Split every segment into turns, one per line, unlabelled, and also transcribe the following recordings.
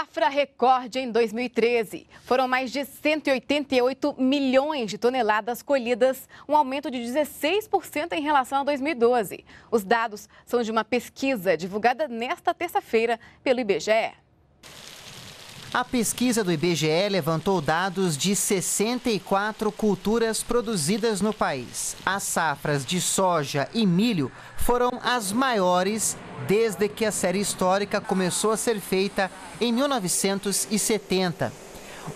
Safra recorde em 2013. Foram mais de 188 milhões de toneladas colhidas, um aumento de 16% em relação a 2012. Os dados são de uma pesquisa divulgada nesta terça-feira pelo IBGE.
A pesquisa do IBGE levantou dados de 64 culturas produzidas no país. As safras de soja e milho foram as maiores desde que a série histórica começou a ser feita em 1970.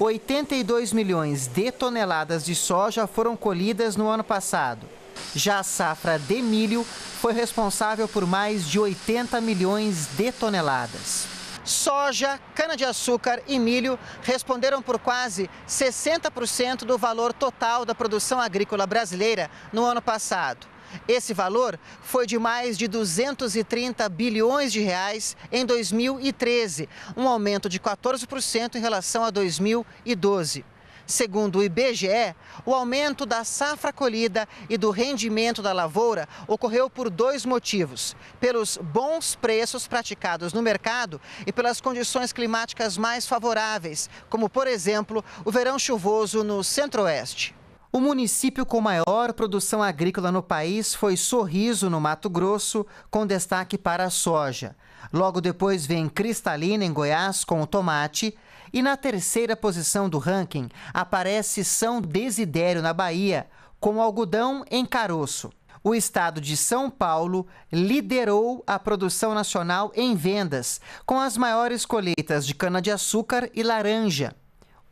82 milhões de toneladas de soja foram colhidas no ano passado. Já a safra de milho foi responsável por mais de 80 milhões de toneladas soja, cana-de-açúcar e milho responderam por quase 60% do valor total da produção agrícola brasileira no ano passado. Esse valor foi de mais de 230 bilhões de reais em 2013, um aumento de 14% em relação a 2012. Segundo o IBGE, o aumento da safra colhida e do rendimento da lavoura ocorreu por dois motivos: pelos bons preços praticados no mercado e pelas condições climáticas mais favoráveis, como, por exemplo, o verão chuvoso no Centro-Oeste. O município com maior produção agrícola no país foi Sorriso, no Mato Grosso, com destaque para a soja. Logo depois vem Cristalina, em Goiás, com o tomate. E na terceira posição do ranking aparece São Desidério, na Bahia, com algodão em caroço. O estado de São Paulo liderou a produção nacional em vendas, com as maiores colheitas de cana-de-açúcar e laranja.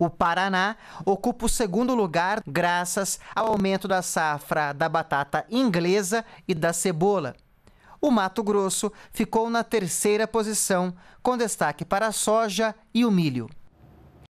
O Paraná ocupa o segundo lugar graças ao aumento da safra da batata inglesa e da cebola. O Mato Grosso ficou na terceira posição, com destaque para a soja e o milho.